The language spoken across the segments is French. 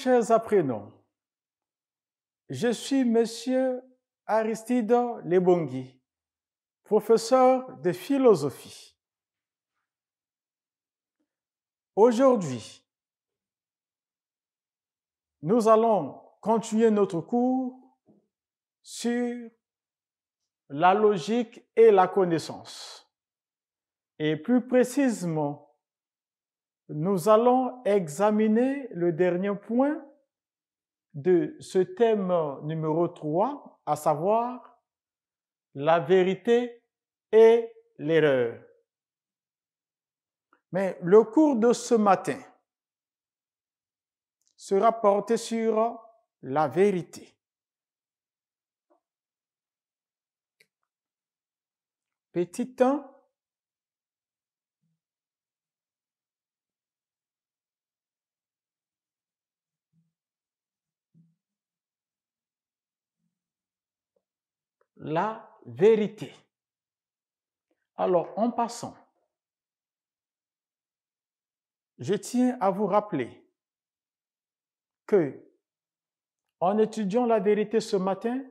chers apprenants, je suis Monsieur Aristide Lebongi, professeur de philosophie. Aujourd'hui, nous allons continuer notre cours sur la logique et la connaissance, et plus précisément nous allons examiner le dernier point de ce thème numéro 3, à savoir la vérité et l'erreur. Mais le cours de ce matin sera porté sur la vérité. Petit temps, la vérité. Alors, en passant, je tiens à vous rappeler que, en étudiant la vérité ce matin,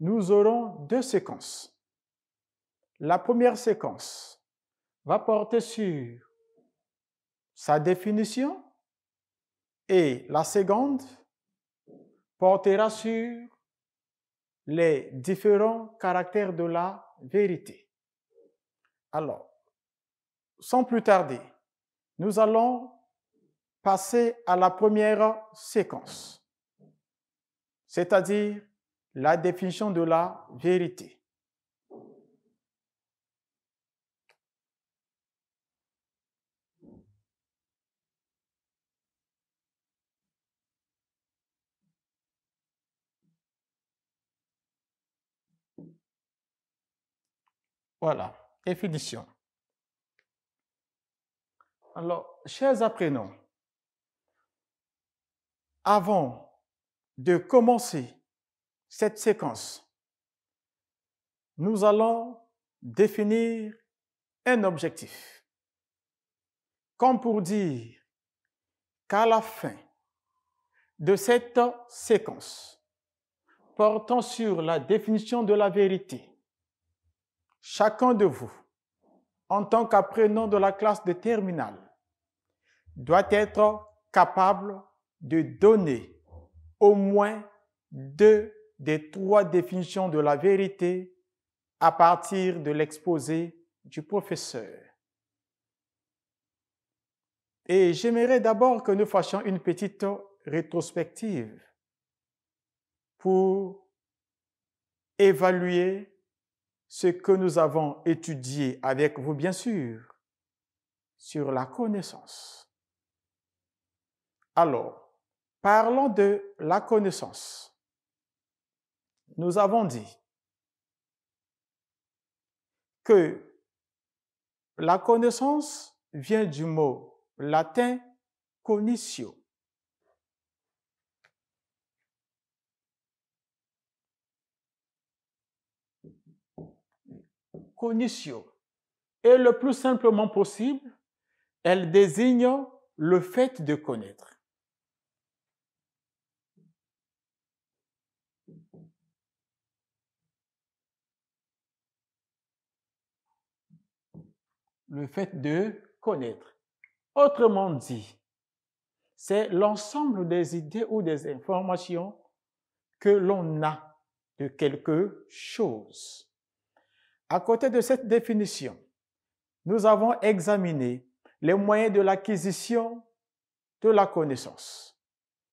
nous aurons deux séquences. La première séquence va porter sur sa définition et la seconde portera sur les différents caractères de la vérité. Alors, sans plus tarder, nous allons passer à la première séquence, c'est-à-dire la définition de la vérité. Voilà, définition. Alors, chers apprenants, avant de commencer cette séquence, nous allons définir un objectif. Comme pour dire qu'à la fin de cette séquence portant sur la définition de la vérité, chacun de vous, en tant qu'apprenant de la classe de terminale, doit être capable de donner au moins deux des trois définitions de la vérité à partir de l'exposé du professeur. Et j'aimerais d'abord que nous fassions une petite rétrospective pour évaluer ce que nous avons étudié avec vous, bien sûr, sur la connaissance. Alors, parlons de la connaissance. Nous avons dit que la connaissance vient du mot latin cognitio. Et le plus simplement possible, elle désigne le fait de connaître. Le fait de connaître. Autrement dit, c'est l'ensemble des idées ou des informations que l'on a de quelque chose. À côté de cette définition, nous avons examiné les moyens de l'acquisition de la connaissance.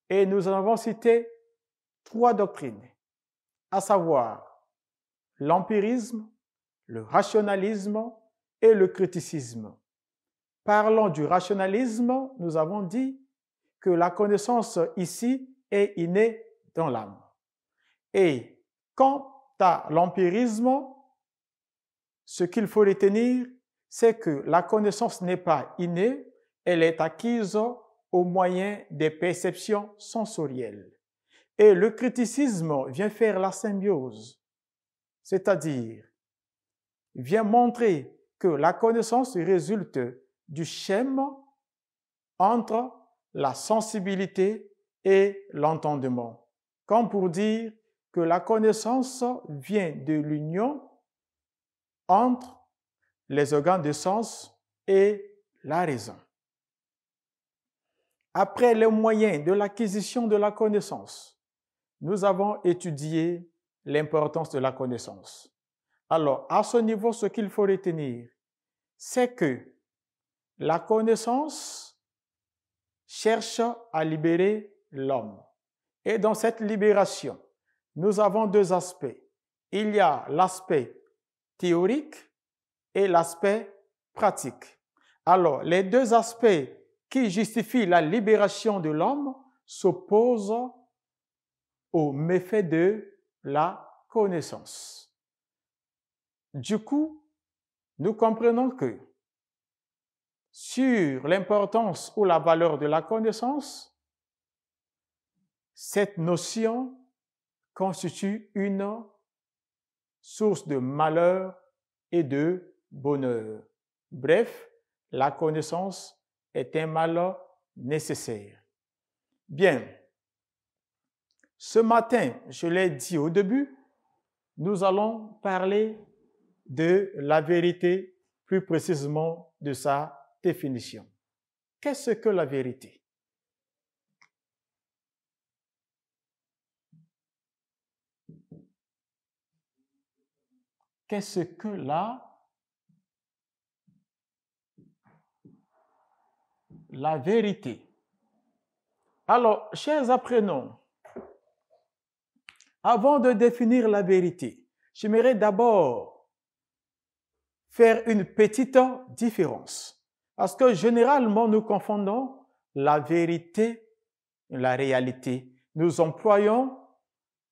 Et nous en avons cité trois doctrines, à savoir l'empirisme, le rationalisme et le criticisme. Parlant du rationalisme, nous avons dit que la connaissance ici est innée dans l'âme. Et quant à l'empirisme, ce qu'il faut retenir, c'est que la connaissance n'est pas innée, elle est acquise au moyen des perceptions sensorielles. Et le criticisme vient faire la symbiose, c'est-à-dire vient montrer que la connaissance résulte du schéma entre la sensibilité et l'entendement, comme pour dire que la connaissance vient de l'union entre les organes de sens et la raison. Après les moyens de l'acquisition de la connaissance, nous avons étudié l'importance de la connaissance. Alors, à ce niveau, ce qu'il faut retenir, c'est que la connaissance cherche à libérer l'homme. Et dans cette libération, nous avons deux aspects. Il y a l'aspect théorique et l'aspect pratique. Alors, les deux aspects qui justifient la libération de l'homme s'opposent au méfait de la connaissance. Du coup, nous comprenons que sur l'importance ou la valeur de la connaissance, cette notion constitue une source de malheur et de bonheur. Bref, la connaissance est un malheur nécessaire. Bien, ce matin, je l'ai dit au début, nous allons parler de la vérité, plus précisément de sa définition. Qu'est-ce que la vérité qu'est-ce que la, la vérité Alors, chers apprenants, avant de définir la vérité, j'aimerais d'abord faire une petite différence. Parce que généralement, nous confondons la vérité et la réalité. Nous employons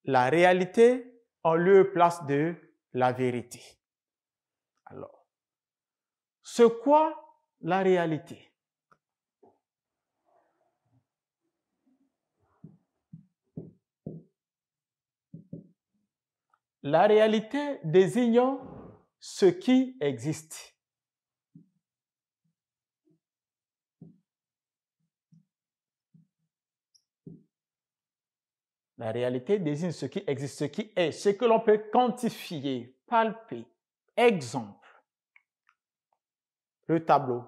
la réalité en lieu place de la vérité. Alors, ce quoi la réalité La réalité désignant ce qui existe. La réalité désigne ce qui existe, ce qui est, ce que l'on peut quantifier, palper. Exemple, le tableau.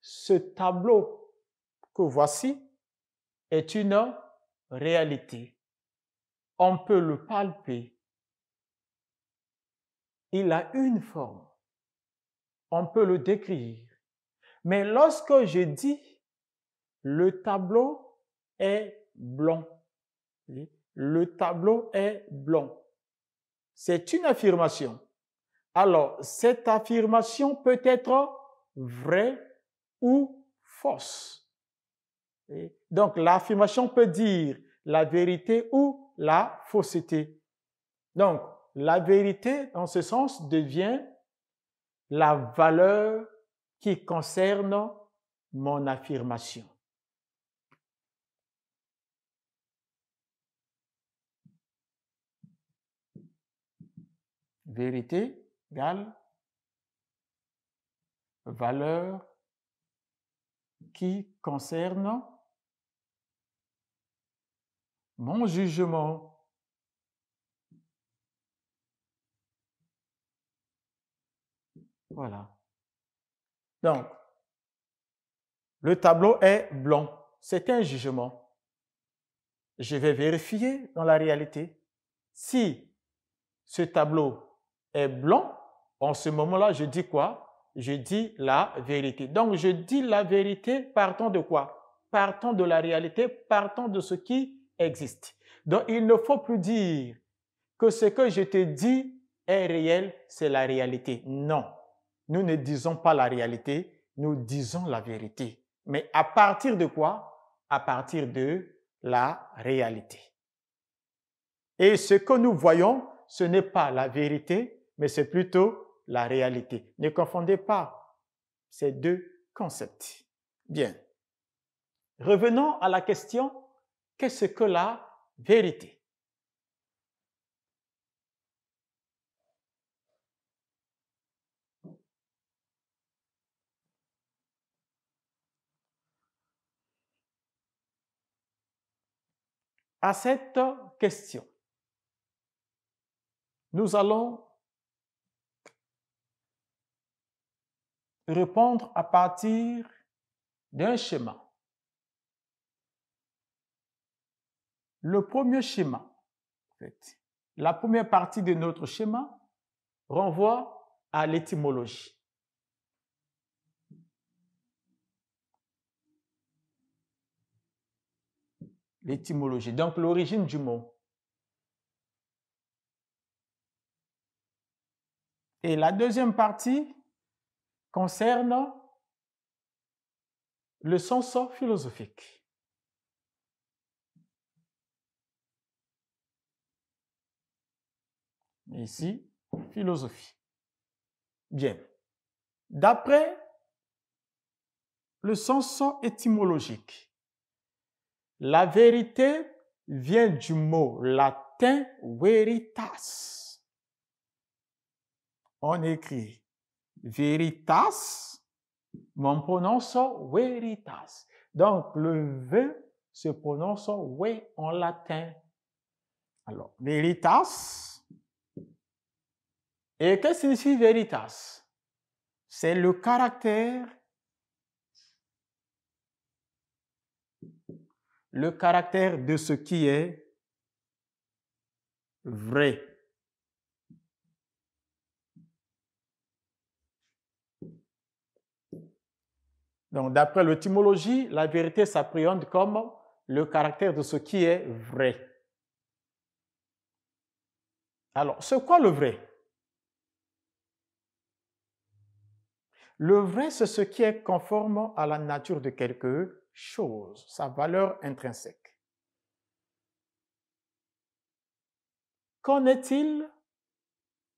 Ce tableau que voici est une réalité. On peut le palper. Il a une forme. On peut le décrire. Mais lorsque je dis le tableau est blanc. Le tableau est blanc. C'est une affirmation. Alors, cette affirmation peut être vraie ou fausse. Donc, l'affirmation peut dire la vérité ou la fausseté. Donc, la vérité, dans ce sens, devient la valeur qui concerne mon affirmation. Vérité égale valeur qui concerne mon jugement. Voilà. Donc, le tableau est blanc. C'est un jugement. Je vais vérifier dans la réalité si ce tableau est blanc, en ce moment-là, je dis quoi Je dis la vérité. Donc, je dis la vérité partant de quoi Partant de la réalité, partant de ce qui existe. Donc, il ne faut plus dire que ce que je te dis est réel, c'est la réalité. Non, nous ne disons pas la réalité, nous disons la vérité. Mais à partir de quoi À partir de la réalité. Et ce que nous voyons, ce n'est pas la vérité, mais c'est plutôt la réalité. Ne confondez pas ces deux concepts. Bien. Revenons à la question, qu'est-ce que la vérité À cette question, nous allons répondre à partir d'un schéma. Le premier schéma, fait, la première partie de notre schéma renvoie à l'étymologie. L'étymologie, donc l'origine du mot. Et la deuxième partie concerne le sens philosophique. Ici, philosophie. Bien. D'après le sens étymologique, la vérité vient du mot latin veritas. On écrit veritas, mon prononce veritas. Donc, le V se prononce oui en latin. Alors, veritas. Et que signifie veritas? C'est le caractère, le caractère de ce qui est vrai. Donc, d'après l'étymologie, la vérité s'appréhende comme le caractère de ce qui est vrai. Alors, c'est quoi le vrai Le vrai, c'est ce qui est conforme à la nature de quelque chose, sa valeur intrinsèque. Qu'en est-il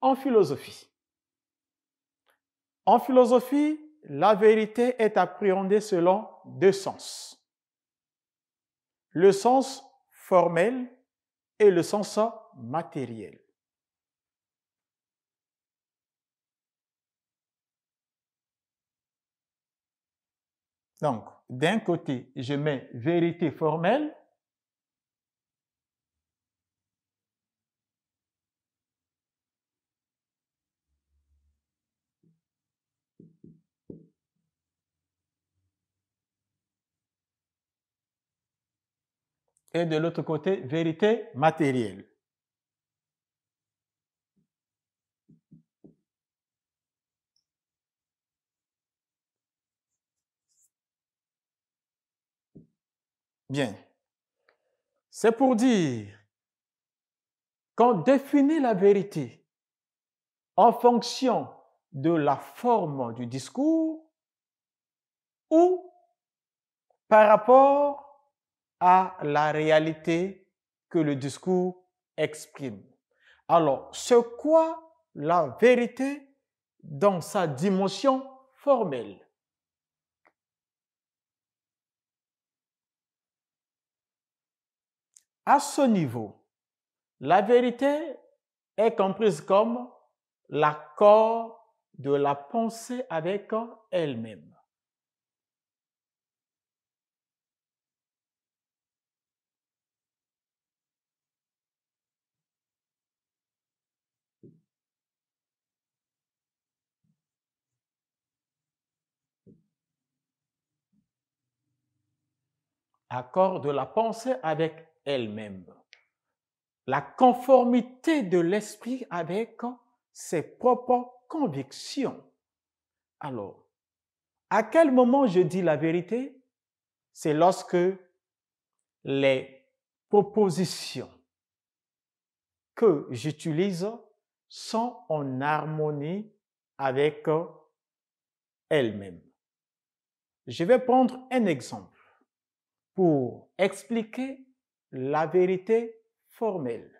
en philosophie En philosophie, la vérité est appréhendée selon deux sens. Le sens formel et le sens matériel. Donc, d'un côté, je mets vérité formelle et de l'autre côté, vérité matérielle. Bien. C'est pour dire qu'on définit la vérité en fonction de la forme du discours ou par rapport à la réalité que le discours exprime. Alors, ce quoi la vérité dans sa dimension formelle À ce niveau, la vérité est comprise comme l'accord de la pensée avec elle-même. Accord de la pensée avec elle-même, la conformité de l'esprit avec ses propres convictions. Alors, à quel moment je dis la vérité C'est lorsque les propositions que j'utilise sont en harmonie avec elles-mêmes. Je vais prendre un exemple pour expliquer la vérité formelle.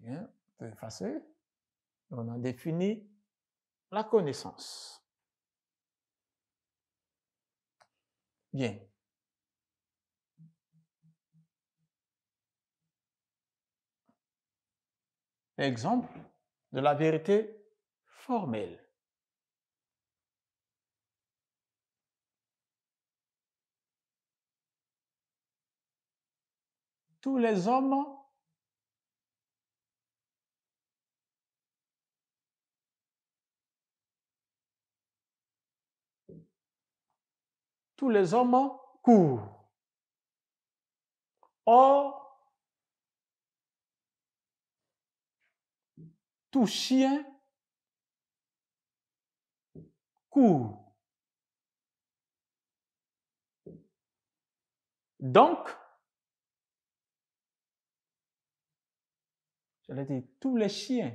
Bien, c'est effacer. On a défini la connaissance. Bien. Exemple de la vérité formelle. tous les hommes tous les hommes courent. oh. tout chien court. Donc, dit, tous les chiens,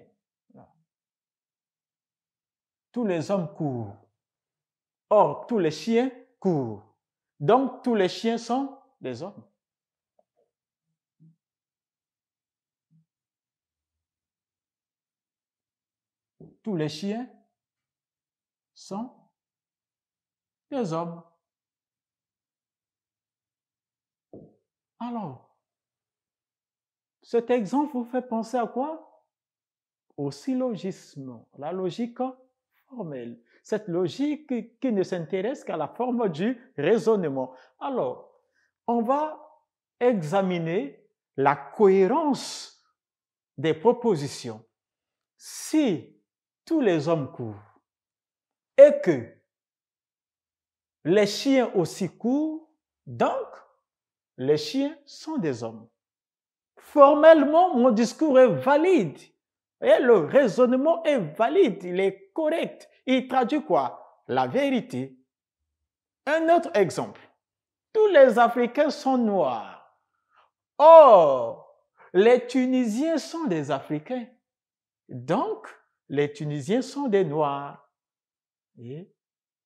tous les hommes courent. Or, tous les chiens courent. Donc, tous les chiens sont des hommes. Tous les chiens sont des hommes. Alors, cet exemple vous fait penser à quoi Au syllogisme, la logique formelle. Cette logique qui ne s'intéresse qu'à la forme du raisonnement. Alors, on va examiner la cohérence des propositions. Si tous les hommes courent et que les chiens aussi courent, donc les chiens sont des hommes formellement, mon discours est valide. Et le raisonnement est valide, il est correct. Il traduit quoi La vérité. Un autre exemple. Tous les Africains sont noirs. Or, les Tunisiens sont des Africains. Donc, les Tunisiens sont des Noirs.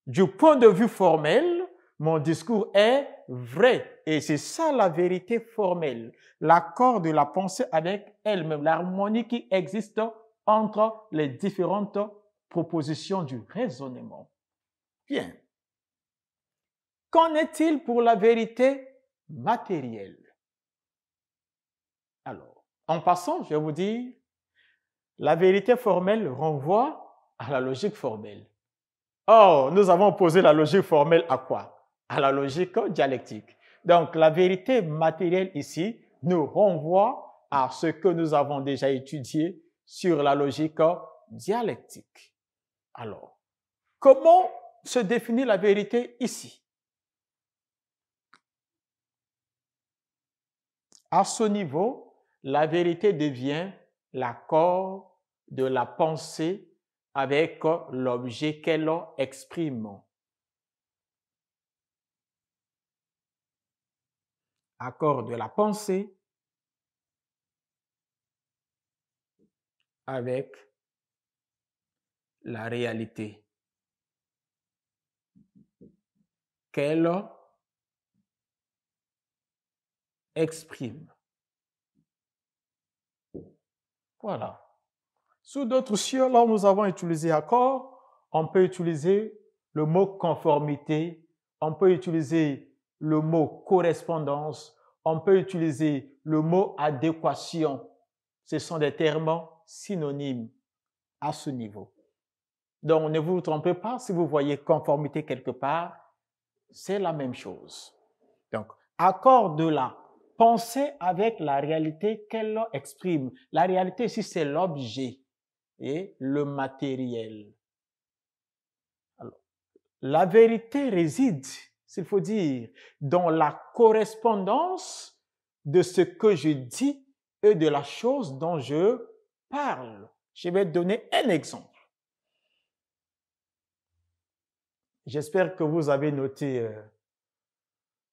du point de vue formel, mon discours est vrai. Et c'est ça la vérité formelle, l'accord de la pensée avec elle-même, l'harmonie qui existe entre les différentes propositions du raisonnement. Bien. Qu'en est-il pour la vérité matérielle Alors, en passant, je vais vous dire, la vérité formelle renvoie à la logique formelle. Oh, nous avons posé la logique formelle à quoi à la logique dialectique. Donc la vérité matérielle ici nous renvoie à ce que nous avons déjà étudié sur la logique dialectique. Alors, comment se définit la vérité ici À ce niveau, la vérité devient l'accord de la pensée avec l'objet qu'elle exprime accord de la pensée avec la réalité. Qu'elle exprime. Voilà. Sous d'autres cieux, là nous avons utilisé accord, on peut utiliser le mot conformité, on peut utiliser le mot correspondance, on peut utiliser le mot adéquation. Ce sont des termes synonymes à ce niveau. Donc ne vous trompez pas si vous voyez conformité quelque part, c'est la même chose. Donc accord de la pensée avec la réalité qu'elle exprime. La réalité ici c'est l'objet et le matériel. Alors, la vérité réside s'il faut dire, dans la correspondance de ce que je dis et de la chose dont je parle. Je vais donner un exemple. J'espère que vous avez noté euh,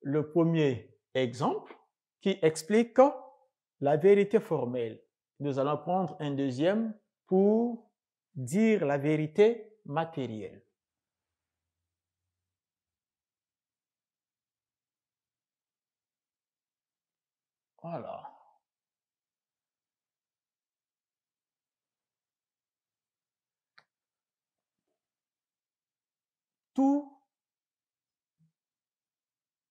le premier exemple qui explique la vérité formelle. Nous allons prendre un deuxième pour dire la vérité matérielle. Tous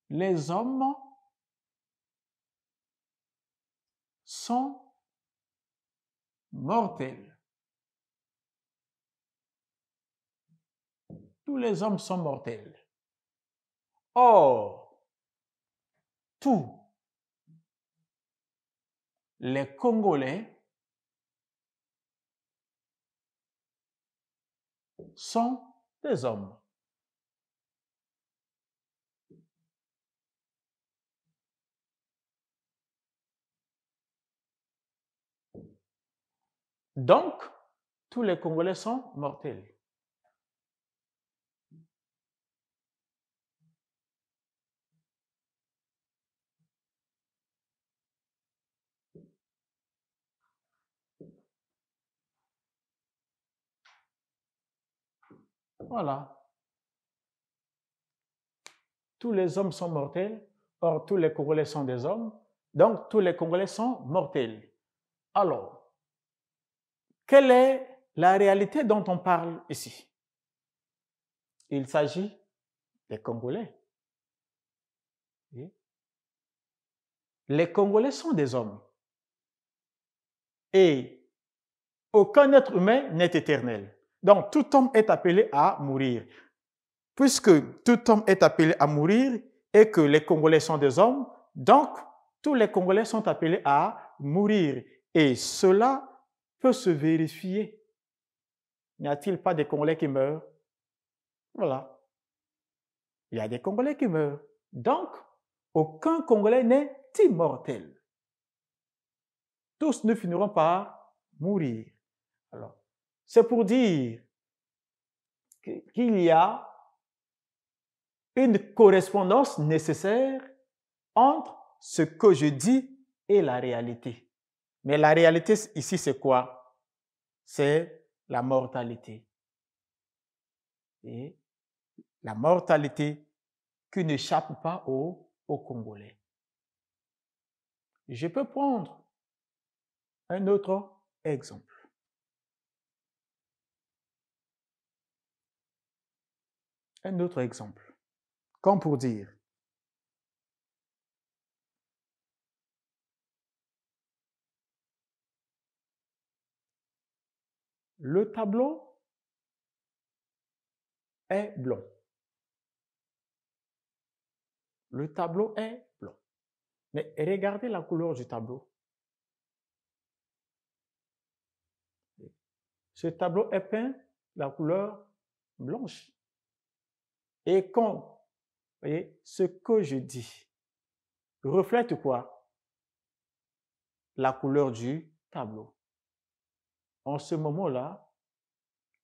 les hommes sont mortels. Tous les hommes sont mortels. Or, tout les Congolais sont des hommes. Donc, tous les Congolais sont mortels. Voilà. Tous les hommes sont mortels, or tous les Congolais sont des hommes, donc tous les Congolais sont mortels. Alors, quelle est la réalité dont on parle ici Il s'agit des Congolais. Les Congolais sont des hommes. Et aucun être humain n'est éternel. Donc, tout homme est appelé à mourir. Puisque tout homme est appelé à mourir et que les Congolais sont des hommes, donc tous les Congolais sont appelés à mourir. Et cela peut se vérifier. N'y a-t-il pas des Congolais qui meurent Voilà. Il y a des Congolais qui meurent. Donc, aucun Congolais n'est immortel. Tous ne finiront pas mourir. Alors, c'est pour dire qu'il y a une correspondance nécessaire entre ce que je dis et la réalité. Mais la réalité ici, c'est quoi C'est la mortalité. Et la mortalité qui n'échappe pas aux, Congolais. Je peux prendre un autre exemple. Un autre exemple, comme pour dire Le tableau est blanc. Le tableau est blanc. Mais regardez la couleur du tableau. Ce tableau est peint la couleur blanche. Et quand voyez, ce que je dis reflète quoi La couleur du tableau. En ce moment-là,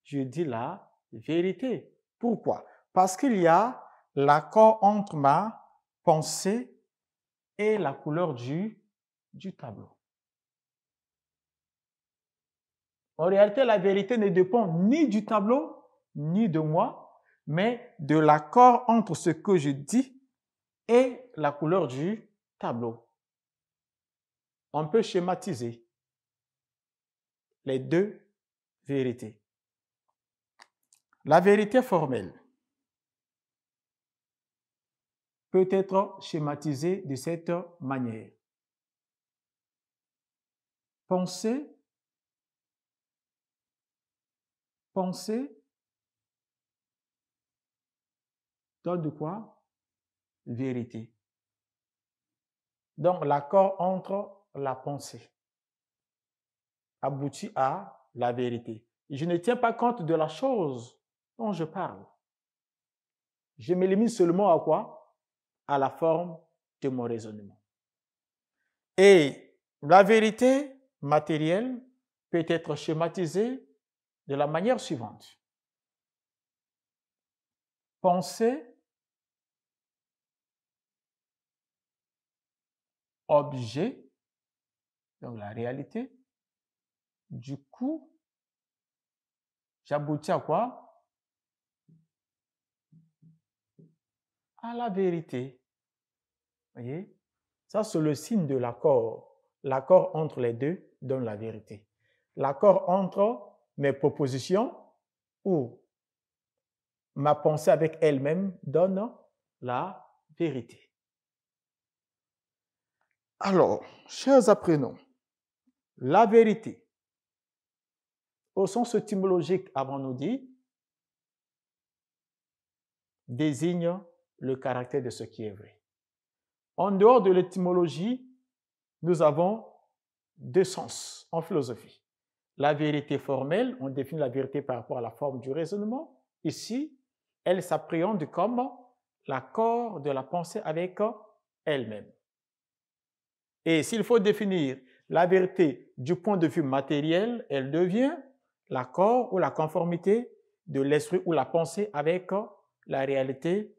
je dis la vérité. Pourquoi Parce qu'il y a l'accord entre ma pensée et la couleur du, du tableau. En réalité, la vérité ne dépend ni du tableau, ni de moi, mais de l'accord entre ce que je dis et la couleur du tableau. On peut schématiser les deux vérités. La vérité formelle peut être schématisée de cette manière. Pensez. Pensez. donne de quoi Vérité. Donc l'accord entre la pensée aboutit à la vérité. Je ne tiens pas compte de la chose dont je parle. Je m'élimine seulement à quoi À la forme de mon raisonnement. Et la vérité matérielle peut être schématisée de la manière suivante. Pensée objet, donc la réalité, du coup, j'aboutis à quoi À la vérité. Vous voyez Ça, c'est le signe de l'accord. L'accord entre les deux donne la vérité. L'accord entre mes propositions ou ma pensée avec elle-même donne la vérité. Alors, chers apprenants, la vérité, au sens étymologique, avant nous dit, désigne le caractère de ce qui est vrai. En dehors de l'étymologie, nous avons deux sens en philosophie. La vérité formelle, on définit la vérité par rapport à la forme du raisonnement. Ici, elle s'appréhende comme l'accord de la pensée avec elle-même. Et s'il faut définir la vérité du point de vue matériel, elle devient l'accord ou la conformité de l'esprit ou la pensée avec la réalité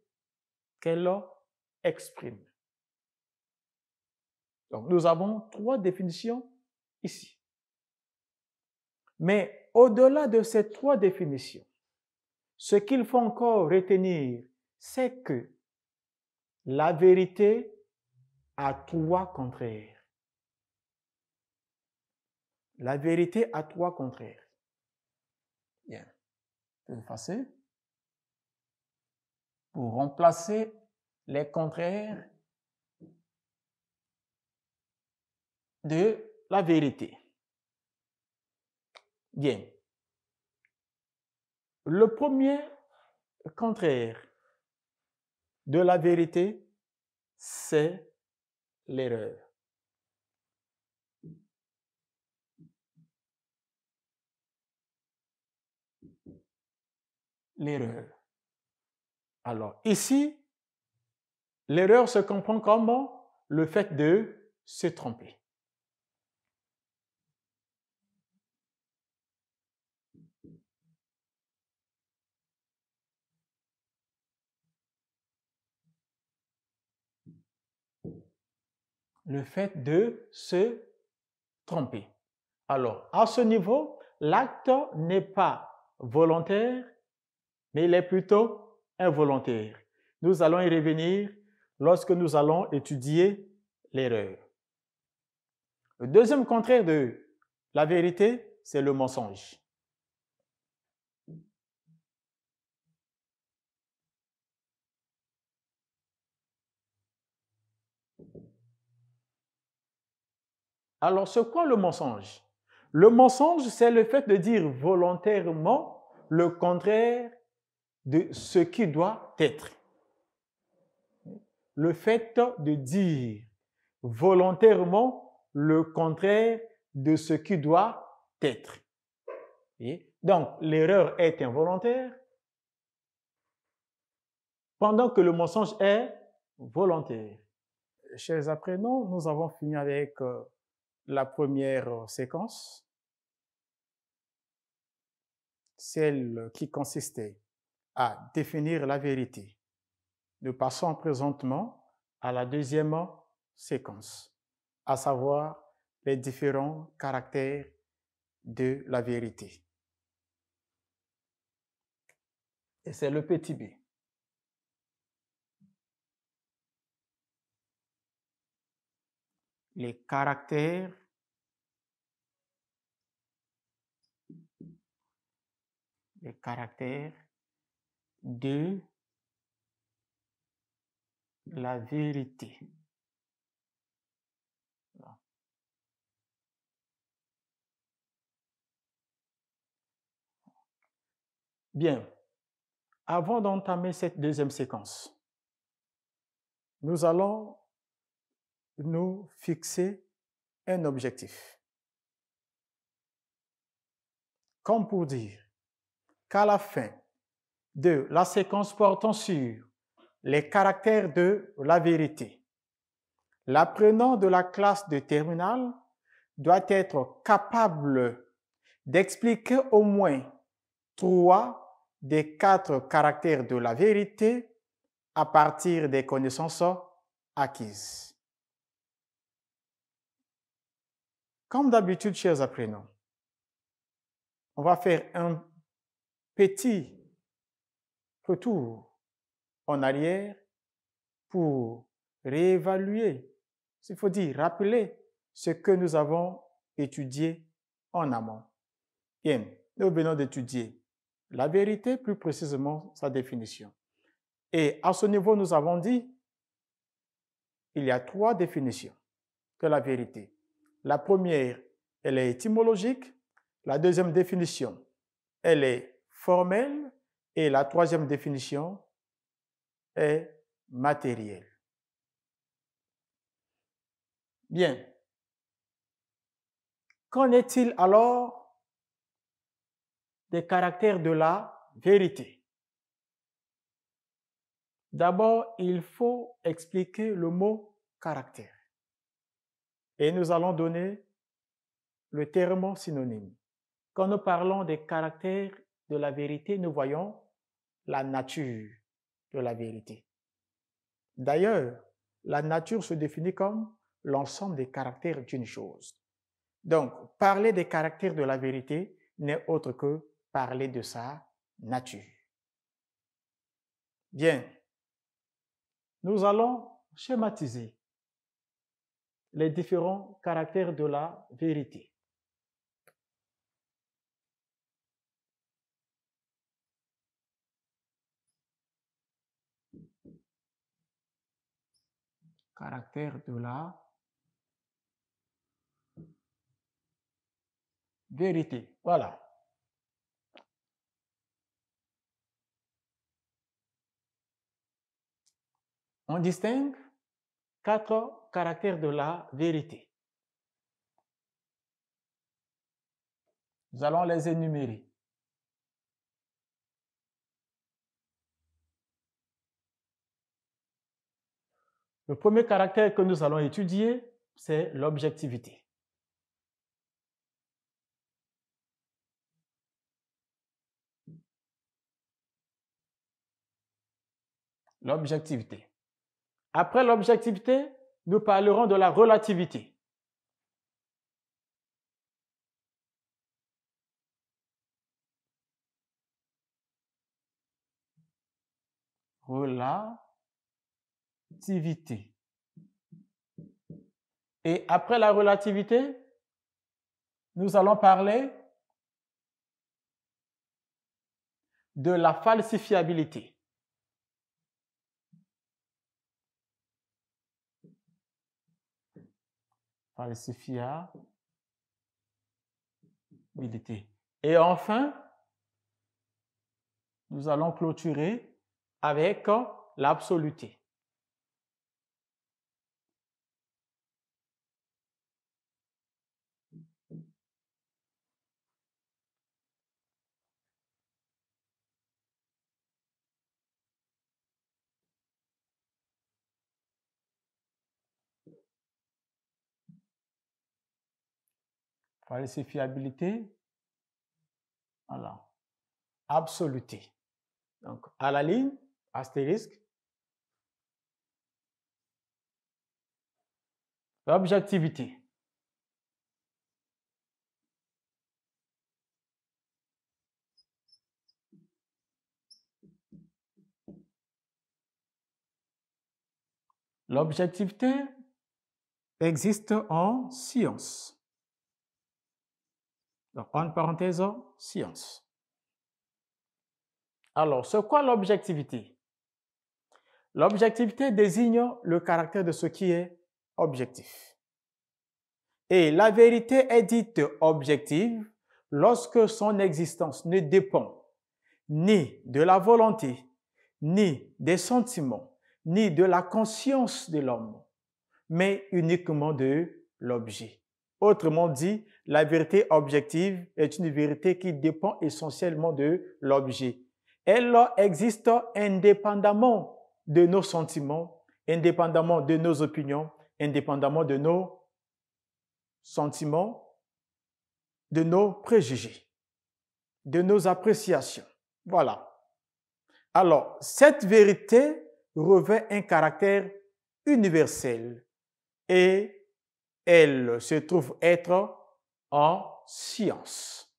qu'elle exprime. Donc nous avons trois définitions ici. Mais au-delà de ces trois définitions, ce qu'il faut encore retenir, c'est que la vérité à trois contraires. La vérité à trois contraires. Bien. Je effacer. Pour remplacer les contraires de la vérité. Bien. Le premier contraire de la vérité, c'est l'erreur. L'erreur. Alors, ici, l'erreur se comprend comme le fait de se tromper. le fait de se tromper. Alors, à ce niveau, l'acte n'est pas volontaire, mais il est plutôt involontaire. Nous allons y revenir lorsque nous allons étudier l'erreur. Le deuxième contraire de la vérité, c'est le mensonge. Alors, c'est quoi le mensonge Le mensonge, c'est le fait de dire volontairement le contraire de ce qui doit être. Le fait de dire volontairement le contraire de ce qui doit être. Donc, l'erreur est involontaire, pendant que le mensonge est volontaire. Chers apprenants, nous avons fini avec euh, la première séquence, celle qui consistait à définir la vérité. Nous passons présentement à la deuxième séquence, à savoir les différents caractères de la vérité. Et c'est le petit b. les caractères les caractères de la vérité. Bien, avant d'entamer cette deuxième séquence, nous allons nous fixer un objectif. Comme pour dire qu'à la fin de la séquence portant sur les caractères de la vérité, l'apprenant de la classe de terminale doit être capable d'expliquer au moins trois des quatre caractères de la vérité à partir des connaissances acquises. Comme d'habitude, chers apprenants, on va faire un petit retour en arrière pour réévaluer, il faut dire, rappeler ce que nous avons étudié en amont. Bien, nous venons d'étudier la vérité, plus précisément sa définition. Et à ce niveau, nous avons dit, il y a trois définitions de la vérité. La première, elle est étymologique. La deuxième définition, elle est formelle. Et la troisième définition est matérielle. Bien. Qu'en est-il alors des caractères de la vérité D'abord, il faut expliquer le mot caractère. Et nous allons donner le terme synonyme. Quand nous parlons des caractères de la vérité, nous voyons la nature de la vérité. D'ailleurs, la nature se définit comme l'ensemble des caractères d'une chose. Donc, parler des caractères de la vérité n'est autre que parler de sa nature. Bien, nous allons schématiser les différents caractères de la vérité. Caractère de la vérité. Voilà. On distingue quatre caractères de la vérité. Nous allons les énumérer. Le premier caractère que nous allons étudier, c'est l'objectivité. L'objectivité. Après l'objectivité, nous parlerons de la relativité. Relativité. Et après la relativité, nous allons parler de la falsifiabilité. par Et enfin, nous allons clôturer avec euh, l'absoluté. Falsifiability. fiabilité. Voilà. Absoluté. Donc, à la ligne, astérisque. L'objectivité. L'objectivité existe en science. Donc, en parenthèse, science. Alors, c'est quoi l'objectivité L'objectivité désigne le caractère de ce qui est objectif. Et la vérité est dite objective lorsque son existence ne dépend ni de la volonté, ni des sentiments, ni de la conscience de l'homme, mais uniquement de l'objet. Autrement dit, la vérité objective est une vérité qui dépend essentiellement de l'objet. Elle existe indépendamment de nos sentiments, indépendamment de nos opinions, indépendamment de nos sentiments, de nos préjugés, de nos appréciations. Voilà. Alors, cette vérité revêt un caractère universel et elle se trouve être en science.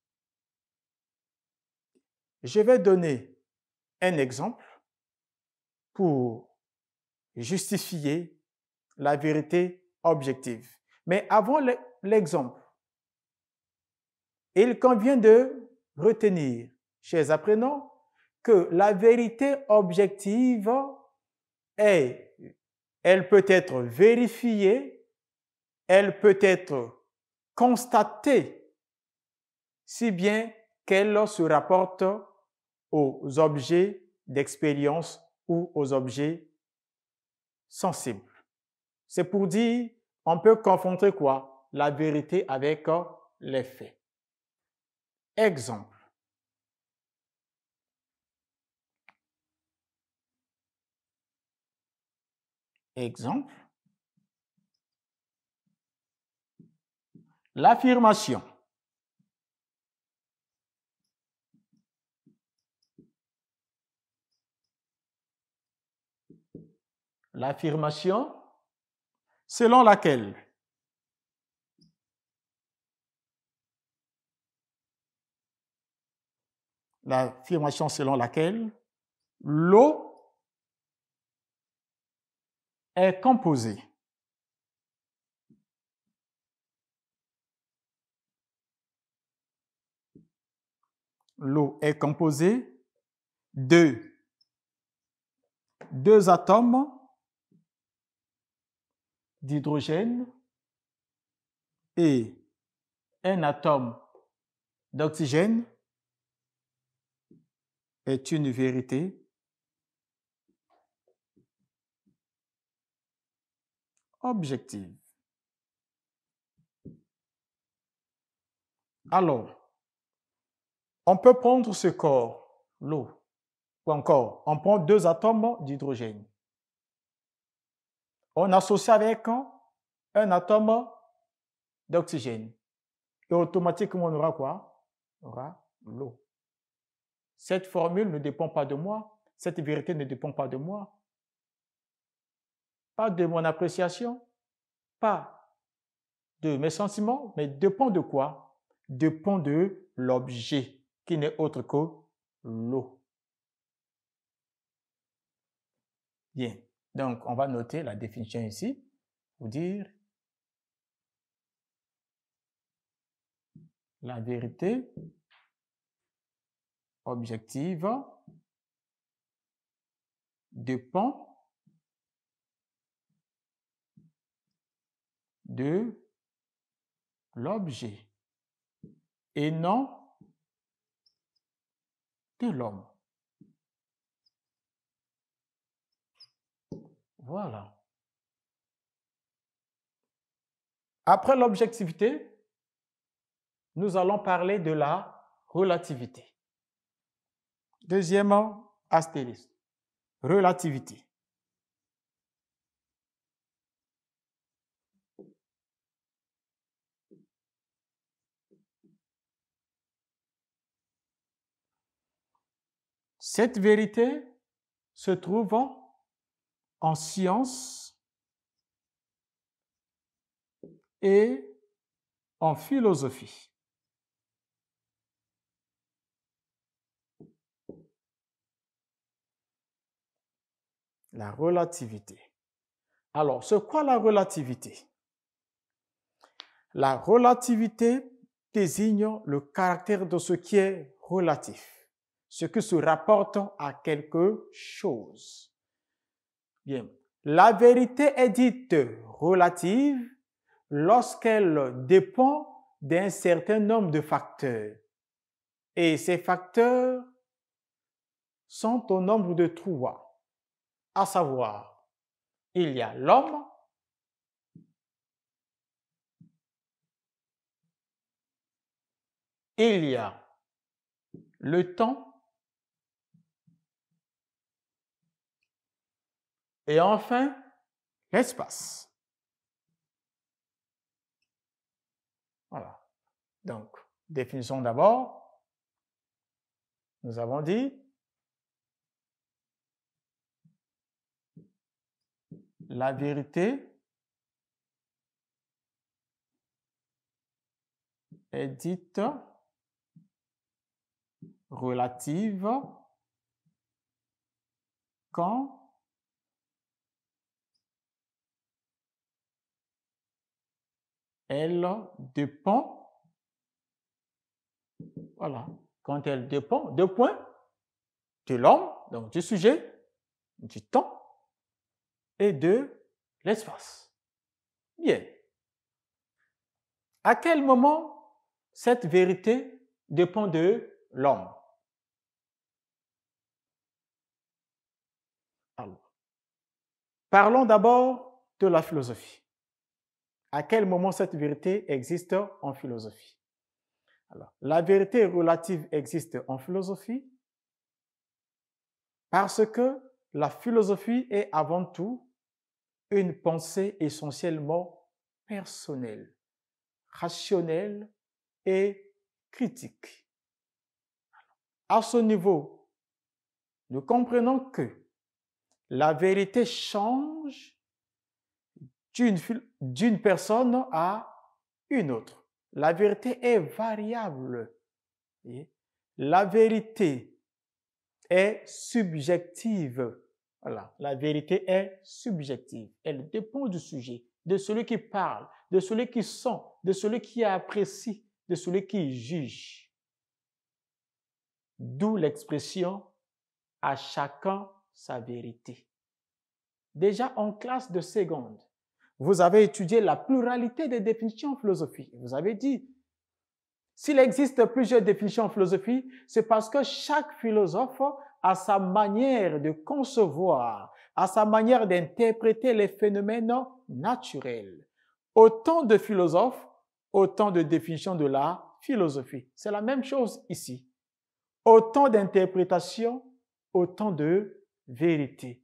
Je vais donner un exemple pour justifier la vérité objective. Mais avant l'exemple, il convient de retenir, chers apprenants, que la vérité objective est, elle peut être vérifiée elle peut être constatée si bien qu'elle se rapporte aux objets d'expérience ou aux objets sensibles. C'est pour dire, on peut confronter quoi La vérité avec euh, les faits. Exemple. Exemple. l'affirmation l'affirmation selon laquelle l'affirmation selon laquelle l'eau est composée l'eau est composée de deux atomes d'hydrogène et un atome d'oxygène est une vérité objective. Alors, on peut prendre ce corps, l'eau, ou encore, on prend deux atomes d'hydrogène. On associe avec un atome d'oxygène. Et automatiquement, on aura quoi On aura l'eau. Cette formule ne dépend pas de moi. Cette vérité ne dépend pas de moi. Pas de mon appréciation, pas de mes sentiments, mais dépend de quoi Dépend de l'objet qui n'est autre que l'eau. Bien. Donc, on va noter la définition ici pour dire la vérité objective dépend de l'objet et non l'homme. Voilà. Après l'objectivité, nous allons parler de la relativité. Deuxièmement, astérisque, relativité. Cette vérité se trouve en science et en philosophie. La relativité. Alors, c'est quoi la relativité La relativité désigne le caractère de ce qui est relatif ce qui se rapporte à quelque chose. Bien. La vérité est dite relative lorsqu'elle dépend d'un certain nombre de facteurs. Et ces facteurs sont au nombre de trois, à savoir, il y a l'homme, il y a le temps Et enfin, l'espace. Voilà. Donc, définissons d'abord. Nous avons dit la vérité est dite relative quand elle dépend, voilà, quand elle dépend, de points, de l'homme, donc du sujet, du temps et de l'espace. Bien. À quel moment cette vérité dépend de l'homme Parlons d'abord de la philosophie à quel moment cette vérité existe en philosophie. la vérité relative existe en philosophie parce que la philosophie est avant tout une pensée essentiellement personnelle, rationnelle et critique. À ce niveau, nous comprenons que la vérité change d'une personne à une autre. La vérité est variable. La vérité est subjective. Voilà. La vérité est subjective. Elle dépend du sujet, de celui qui parle, de celui qui sent, de celui qui apprécie, de celui qui juge. D'où l'expression à chacun sa vérité. Déjà en classe de seconde, vous avez étudié la pluralité des définitions en Vous avez dit, s'il existe plusieurs définitions en philosophie, c'est parce que chaque philosophe a sa manière de concevoir, a sa manière d'interpréter les phénomènes naturels. Autant de philosophes, autant de définitions de la philosophie. C'est la même chose ici. Autant d'interprétations, autant de vérités.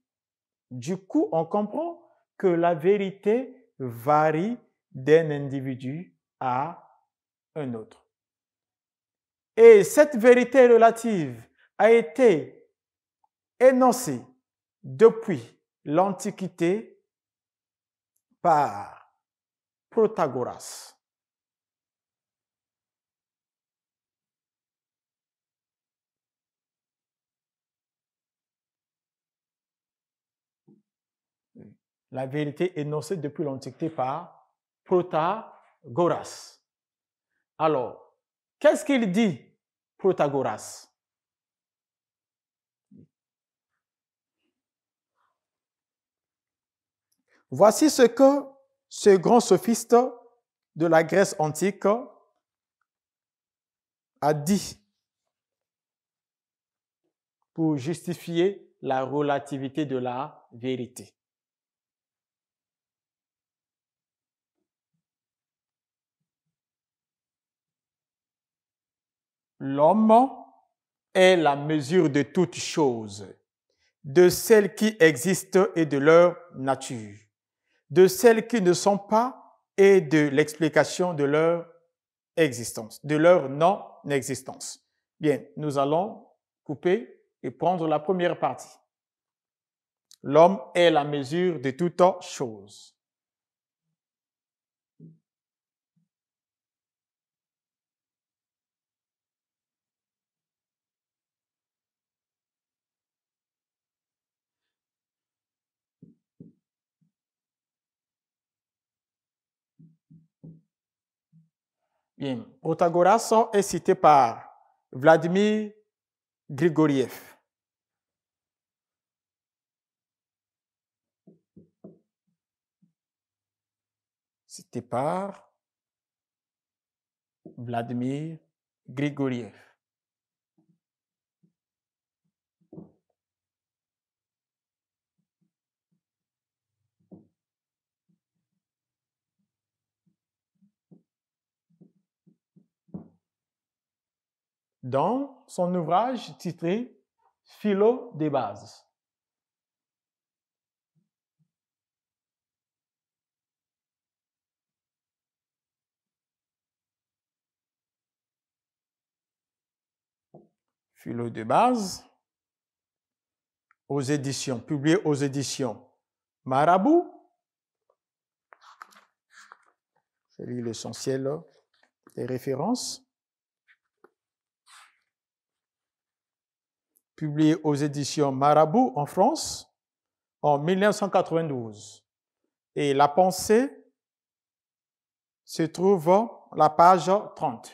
Du coup, on comprend que la vérité varie d'un individu à un autre. Et cette vérité relative a été énoncée depuis l'Antiquité par Protagoras. la vérité énoncée depuis l'Antiquité par Protagoras. Alors, qu'est-ce qu'il dit, Protagoras Voici ce que ce grand sophiste de la Grèce antique a dit pour justifier la relativité de la vérité. l'homme est la mesure de toutes choses, de celles qui existent et de leur nature, de celles qui ne sont pas et de l'explication de leur existence, de leur non-existence. Bien, nous allons couper et prendre la première partie. L'homme est la mesure de toutes choses. Bien. Protagoras est cité par Vladimir Grigoriev. Cité par Vladimir Grigoriev. dans son ouvrage titré Philo des bases. Philo de base, aux éditions, publié aux éditions Marabout. c'est l'essentiel des références. publié aux éditions Marabout en France en 1992. Et La pensée se trouve à la page 30.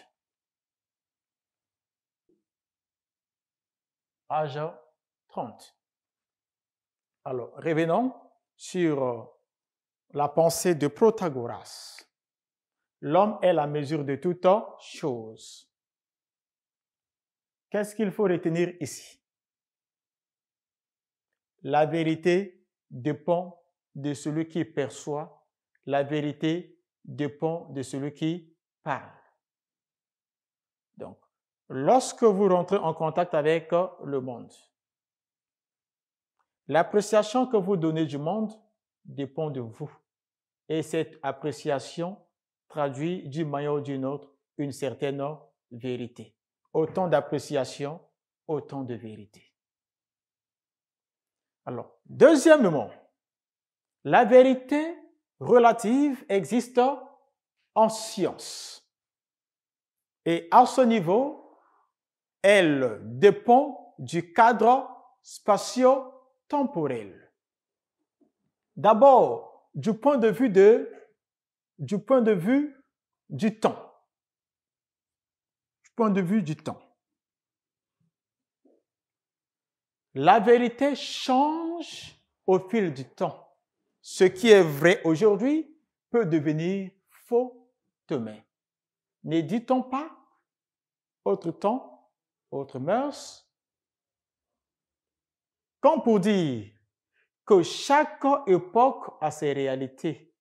Page 30. Alors, revenons sur euh, la pensée de Protagoras. L'homme est la mesure de toute chose. Qu'est-ce qu'il faut retenir ici la vérité dépend de celui qui perçoit. La vérité dépend de celui qui parle. Donc, lorsque vous rentrez en contact avec euh, le monde, l'appréciation que vous donnez du monde dépend de vous. Et cette appréciation traduit d'une manière ou d'une autre une certaine vérité. Autant d'appréciation, autant de vérité. Alors, deuxièmement, la vérité relative existe en science. Et à ce niveau, elle dépend du cadre spatio-temporel. D'abord, du point de vue du point de vue du temps. Du point de vue du temps. La vérité change au fil du temps. Ce qui est vrai aujourd'hui peut devenir faux demain. Ne dit-on pas autre temps, autre mœurs Quand pour dire que chaque époque a ses réalités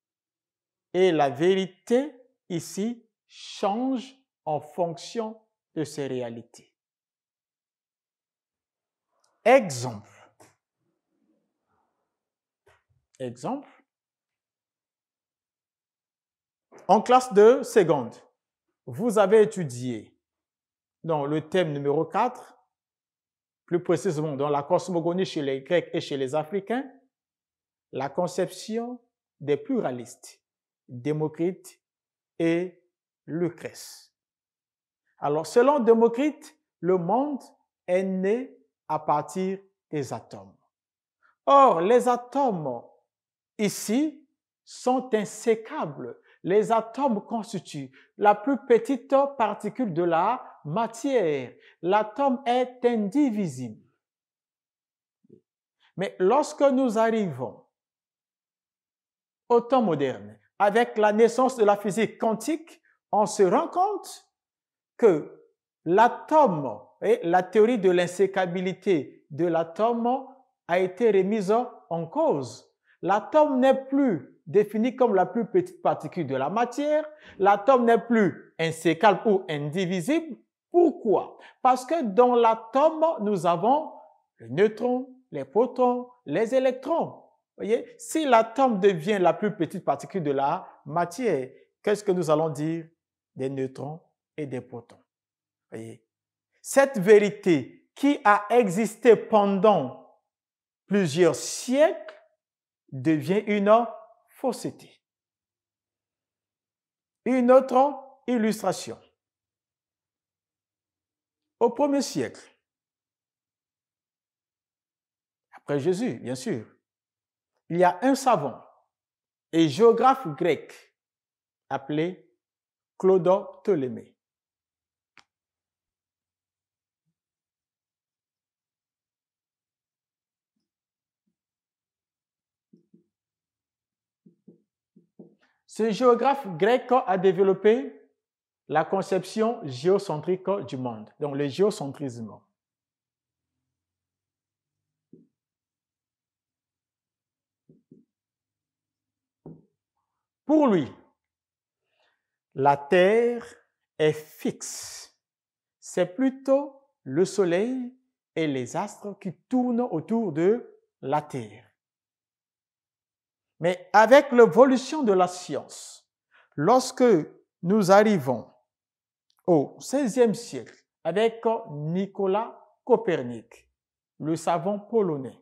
et la vérité ici change en fonction de ces réalités. Exemple. Exemple. En classe de seconde, vous avez étudié dans le thème numéro 4, plus précisément dans la cosmogonie chez les Grecs et chez les Africains, la conception des pluralistes, Démocrite et Lucrèce. Alors, selon Démocrite, le monde est né à partir des atomes. Or, les atomes ici sont insécables. Les atomes constituent la plus petite particule de la matière. L'atome est indivisible. Mais lorsque nous arrivons au temps moderne, avec la naissance de la physique quantique, on se rend compte que l'atome la théorie de l'insécabilité de l'atome a été remise en cause. L'atome n'est plus défini comme la plus petite particule de la matière. L'atome n'est plus insécable ou indivisible. Pourquoi Parce que dans l'atome, nous avons les neutrons, les protons, les électrons. Voyez si l'atome devient la plus petite particule de la matière, qu'est-ce que nous allons dire des neutrons et des protons voyez cette vérité qui a existé pendant plusieurs siècles devient une fausseté. Une autre illustration. Au premier siècle, après Jésus, bien sûr, il y a un savant et géographe grec appelé Claude Ptolémée. Ce géographe grec a développé la conception géocentrique du monde, donc le géocentrisme. Pour lui, la Terre est fixe. C'est plutôt le Soleil et les astres qui tournent autour de la Terre. Mais avec l'évolution de la science, lorsque nous arrivons au XVIe siècle avec Nicolas Copernic, le savant polonais,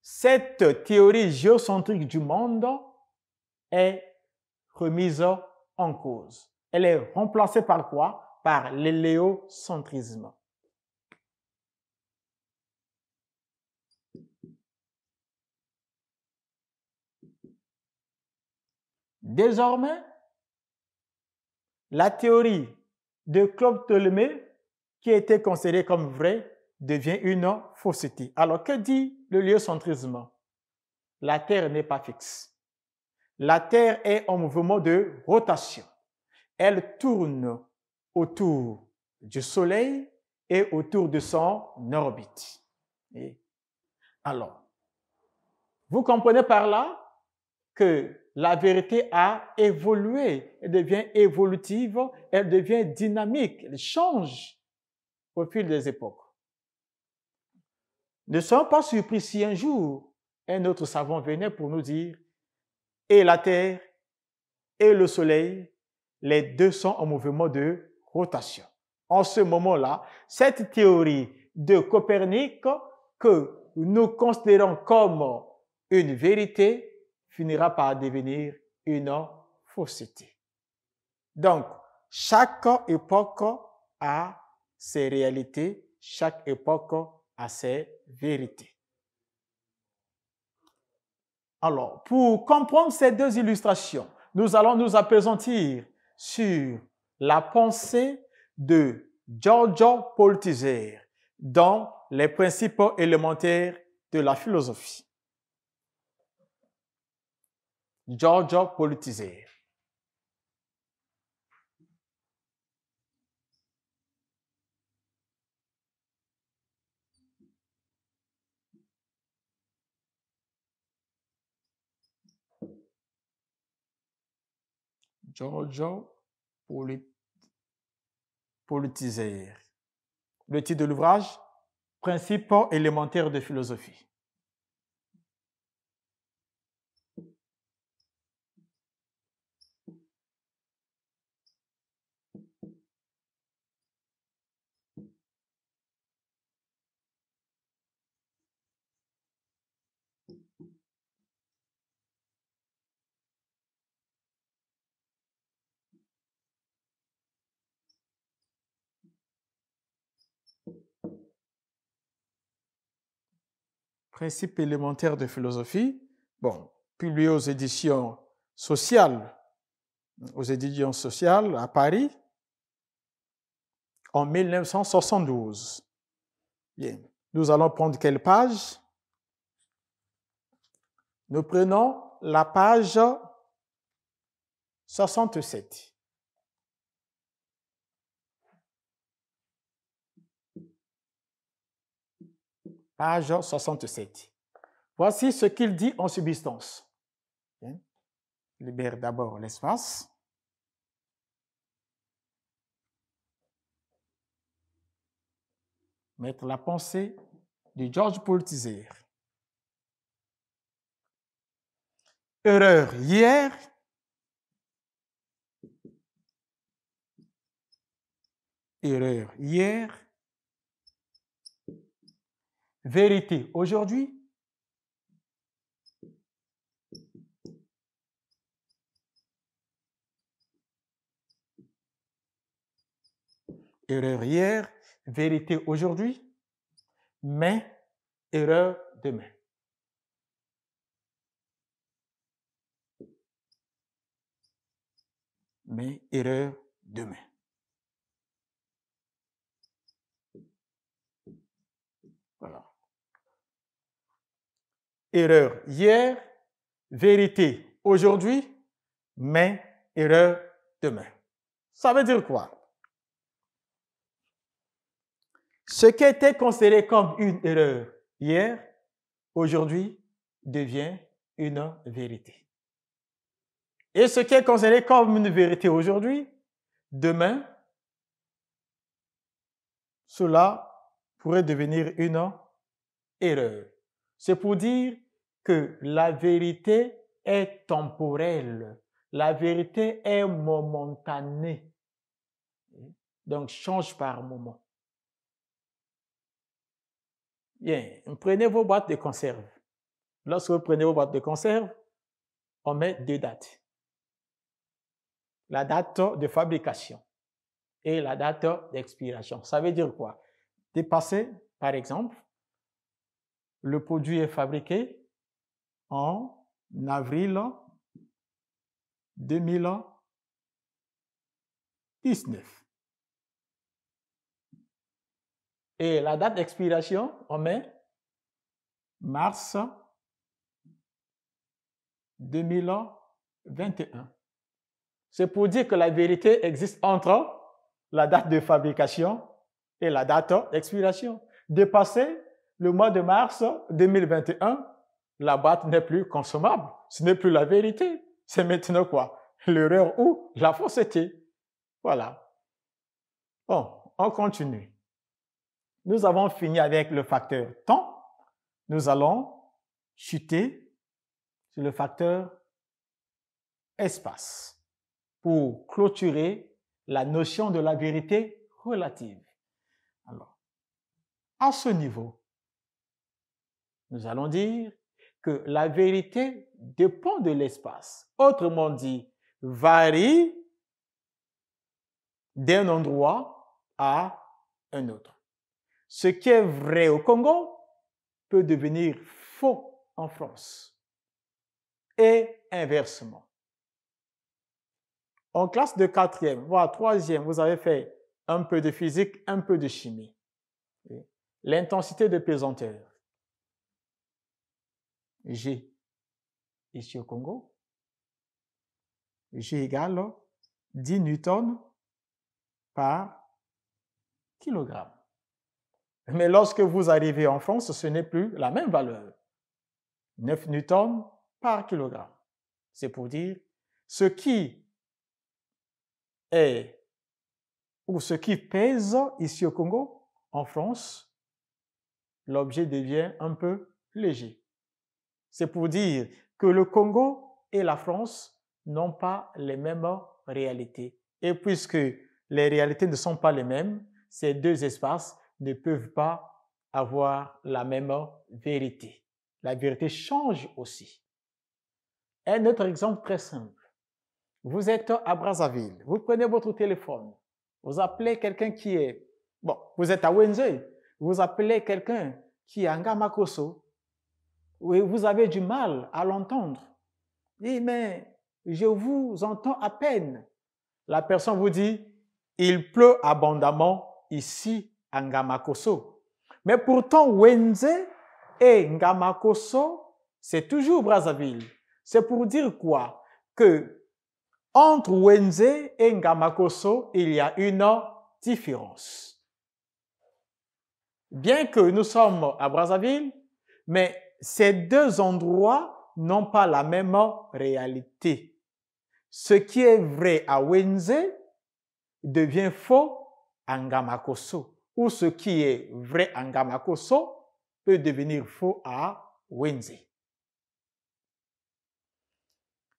cette théorie géocentrique du monde est remise en cause. Elle est remplacée par quoi Par l'héliocentrisme. Désormais, la théorie de Claude Ptolémée, qui était considérée comme vraie, devient une fausseté. Alors, que dit le lieu centrisme La Terre n'est pas fixe. La Terre est en mouvement de rotation. Elle tourne autour du Soleil et autour de son orbite. Et alors, vous comprenez par là que la vérité a évolué, elle devient évolutive, elle devient dynamique, elle change au fil des époques. Ne sommes pas surpris si un jour un autre savant venait pour nous dire, et la Terre et le Soleil, les deux sont en mouvement de rotation. En ce moment-là, cette théorie de Copernic que nous considérons comme une vérité finira par devenir une fausseté. Donc, chaque époque a ses réalités, chaque époque a ses vérités. Alors, pour comprendre ces deux illustrations, nous allons nous appesantir sur la pensée de Giorgio Poltizer dans les principes élémentaires de la philosophie. Giorgio politisé. Giorgio Polit Le titre de l'ouvrage, Principes élémentaires de philosophie. Principes élémentaires de philosophie, bon, publié aux éditions sociales, aux éditions sociales à Paris, en 1972. Nous allons prendre quelle page Nous prenons la page 67. page 67. Voici ce qu'il dit en substance. Libère d'abord l'espace. Mettre la pensée de George Pultizer. Erreur hier, erreur hier, vérité aujourd'hui, erreur hier, vérité aujourd'hui, mais erreur demain. Mais erreur demain. erreur hier, vérité aujourd'hui, mais erreur demain. Ça veut dire quoi Ce qui était considéré comme une erreur hier, aujourd'hui devient une vérité. Et ce qui est considéré comme une vérité aujourd'hui, demain, cela pourrait devenir une erreur. C'est pour dire que la vérité est temporelle, la vérité est momentanée, donc change par moment. Bien, prenez vos boîtes de conserve. Lorsque vous prenez vos boîtes de conserve, on met deux dates. La date de fabrication et la date d'expiration. Ça veut dire quoi Dépasser, par exemple, le produit est fabriqué, en avril 2019. Et la date d'expiration, on met mars 2021. C'est pour dire que la vérité existe entre la date de fabrication et la date d'expiration. Dépasser le mois de mars 2021, la boîte n'est plus consommable. Ce n'est plus la vérité. C'est maintenant quoi L'erreur ou la fausseté. Voilà. Bon, on continue. Nous avons fini avec le facteur temps. Nous allons chuter sur le facteur espace pour clôturer la notion de la vérité relative. Alors, à ce niveau, nous allons dire que la vérité dépend de l'espace. Autrement dit, varie d'un endroit à un autre. Ce qui est vrai au Congo peut devenir faux en France et inversement. En classe de quatrième, voire troisième, vous avez fait un peu de physique, un peu de chimie. L'intensité de pesanteur. G ici au Congo. G égale 10 newtons par kilogramme. Mais lorsque vous arrivez en France, ce n'est plus la même valeur. 9 newtons par kilogramme. C'est pour dire ce qui est ou ce qui pèse ici au Congo, en France, l'objet devient un peu léger. C'est pour dire que le Congo et la France n'ont pas les mêmes réalités. Et puisque les réalités ne sont pas les mêmes, ces deux espaces ne peuvent pas avoir la même vérité. La vérité change aussi. Un autre exemple très simple. Vous êtes à Brazzaville, vous prenez votre téléphone, vous appelez quelqu'un qui est... Bon, vous êtes à Wenzhou, vous appelez quelqu'un qui est à Ngamakoso, vous avez du mal à l'entendre. mais je vous entends à peine. La personne vous dit, il pleut abondamment ici à Ngamakoso. Mais pourtant, Wenze et Ngamakoso, c'est toujours Brazzaville. C'est pour dire quoi Que entre Wenze et Ngamakoso, il y a une différence. Bien que nous sommes à Brazzaville, mais ces deux endroits n'ont pas la même réalité. Ce qui est vrai à Wenzé devient faux à Ngamakoso, ou ce qui est vrai à Ngamakoso peut devenir faux à Wenzé.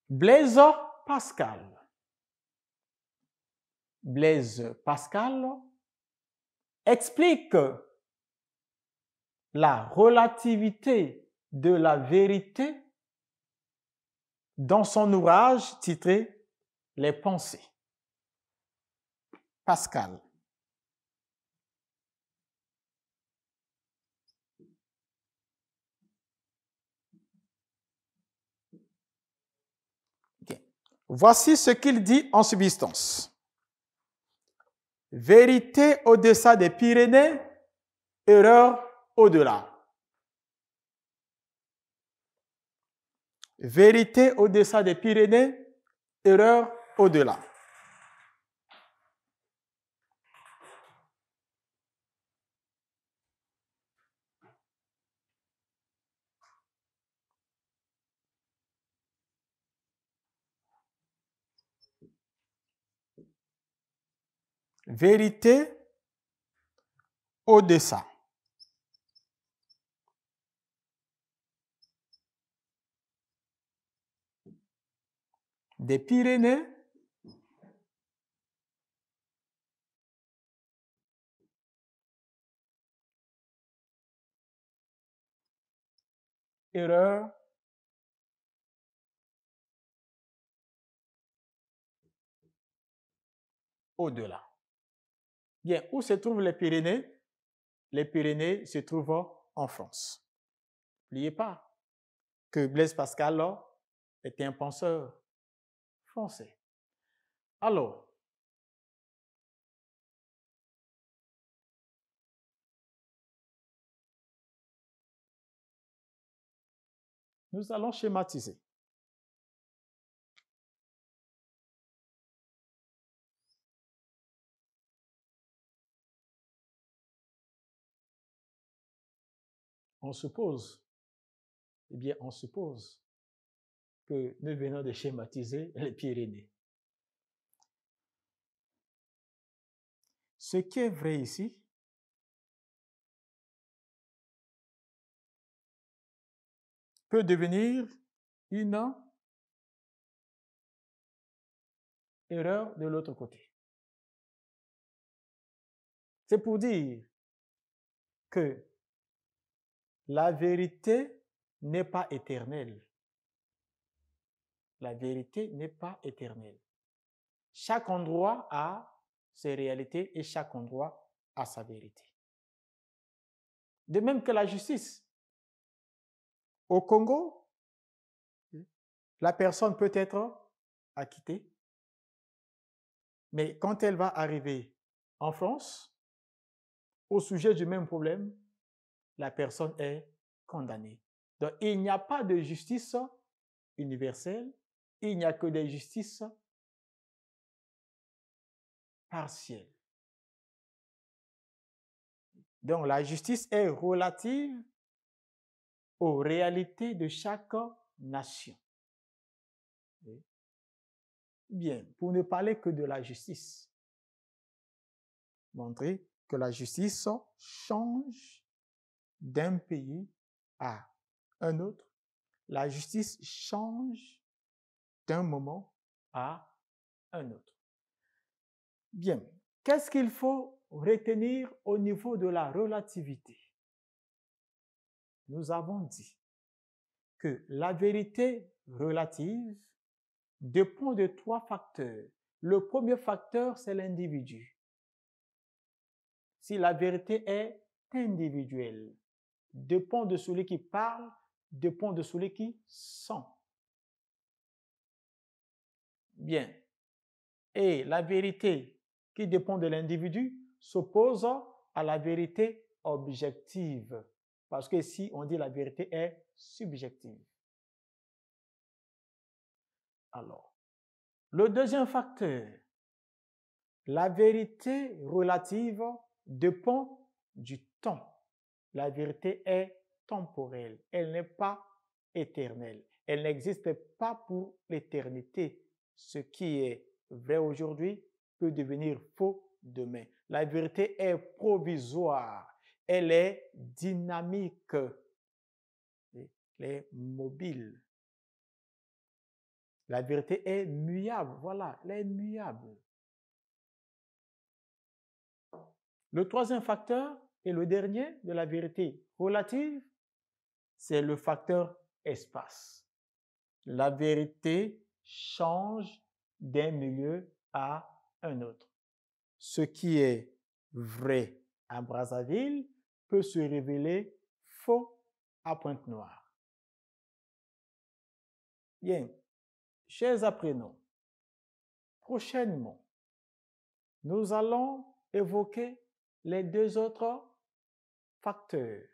Blaise Pascal. Blaise Pascal explique la relativité de la vérité dans son ouvrage titré Les pensées. Pascal. Voici ce qu'il dit en substance. Vérité au-dessous des Pyrénées, erreur au-delà. Vérité au-dessous des Pyrénées, erreur au-delà. Vérité au-dessous des Pyrénées erreur au-delà. Bien, où se trouvent les Pyrénées Les Pyrénées se trouvent en France. N'oubliez pas que Blaise Pascal était un penseur alors, nous allons schématiser. On suppose, eh bien, on suppose que nous venons de schématiser les Pyrénées. Ce qui est vrai ici, peut devenir une erreur de l'autre côté. C'est pour dire que la vérité n'est pas éternelle. La vérité n'est pas éternelle. Chaque endroit a ses réalités et chaque endroit a sa vérité. De même que la justice. Au Congo, la personne peut être acquittée, mais quand elle va arriver en France, au sujet du même problème, la personne est condamnée. Donc il n'y a pas de justice universelle, il n'y a que des justices partielles. Donc la justice est relative aux réalités de chaque nation. Bien, pour ne parler que de la justice, montrer que la justice change d'un pays à un autre. La justice change d'un moment à un autre. Bien, qu'est-ce qu'il faut retenir au niveau de la relativité Nous avons dit que la vérité relative dépend de trois facteurs. Le premier facteur, c'est l'individu. Si la vérité est individuelle, dépend de celui qui parle, dépend de celui qui sent bien. Et la vérité qui dépend de l'individu s'oppose à la vérité objective. Parce que si on dit la vérité est subjective. Alors, le deuxième facteur, la vérité relative dépend du temps. La vérité est temporelle, elle n'est pas éternelle, elle n'existe pas pour l'éternité. Ce qui est vrai aujourd'hui peut devenir faux demain. La vérité est provisoire. Elle est dynamique. Elle est mobile. La vérité est muable. Voilà, elle est muable. Le troisième facteur et le dernier de la vérité relative, c'est le facteur espace. La vérité change d'un milieu à un autre. Ce qui est vrai à Brazzaville peut se révéler faux à Pointe-Noire. Bien, chers apprenants, prochainement, nous allons évoquer les deux autres facteurs.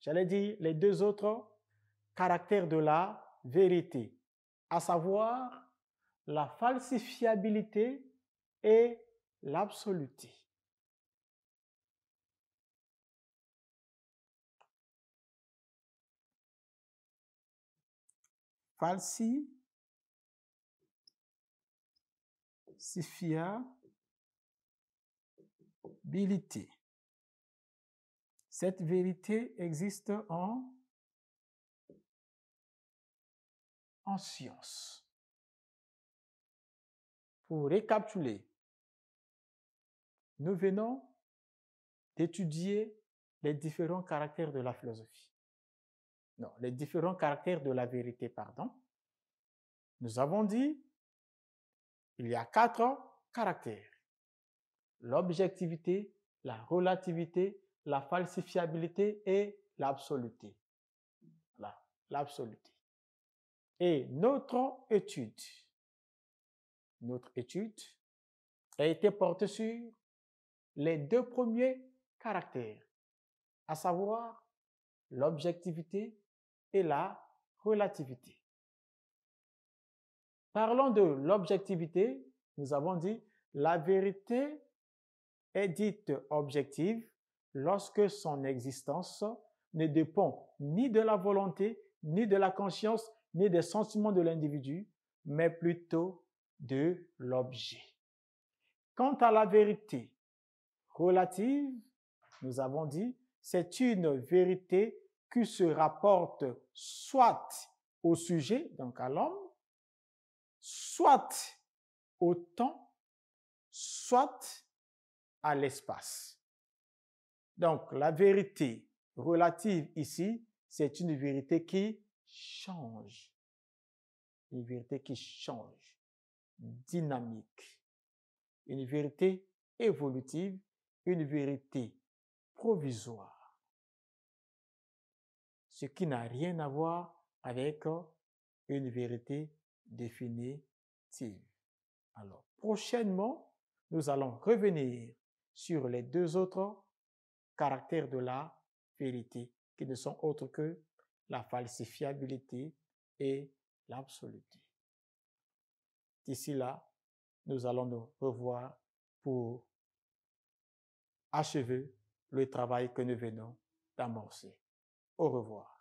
J'allais dire les deux autres caractères de la vérité à savoir la falsifiabilité et l'absoluté. Falsifiabilité. Cette vérité existe en en science, Pour récapituler, nous venons d'étudier les différents caractères de la philosophie. Non, les différents caractères de la vérité, pardon. Nous avons dit, il y a quatre caractères. L'objectivité, la relativité, la falsifiabilité et l'absoluté. Voilà, l'absoluté. Et notre étude, notre étude a été portée sur les deux premiers caractères, à savoir l'objectivité et la relativité. Parlons de l'objectivité. Nous avons dit la vérité est dite objective lorsque son existence ne dépend ni de la volonté, ni de la conscience, ni des sentiments de l'individu, mais plutôt de l'objet. Quant à la vérité relative, nous avons dit, c'est une vérité qui se rapporte soit au sujet, donc à l'homme, soit au temps, soit à l'espace. Donc la vérité relative ici, c'est une vérité qui change. Une vérité qui change, dynamique. Une vérité évolutive, une vérité provisoire. Ce qui n'a rien à voir avec euh, une vérité définitive. Alors, prochainement, nous allons revenir sur les deux autres caractères de la vérité qui ne sont autres que la falsifiabilité et l'absoluté. D'ici là, nous allons nous revoir pour achever le travail que nous venons d'amorcer. Au revoir.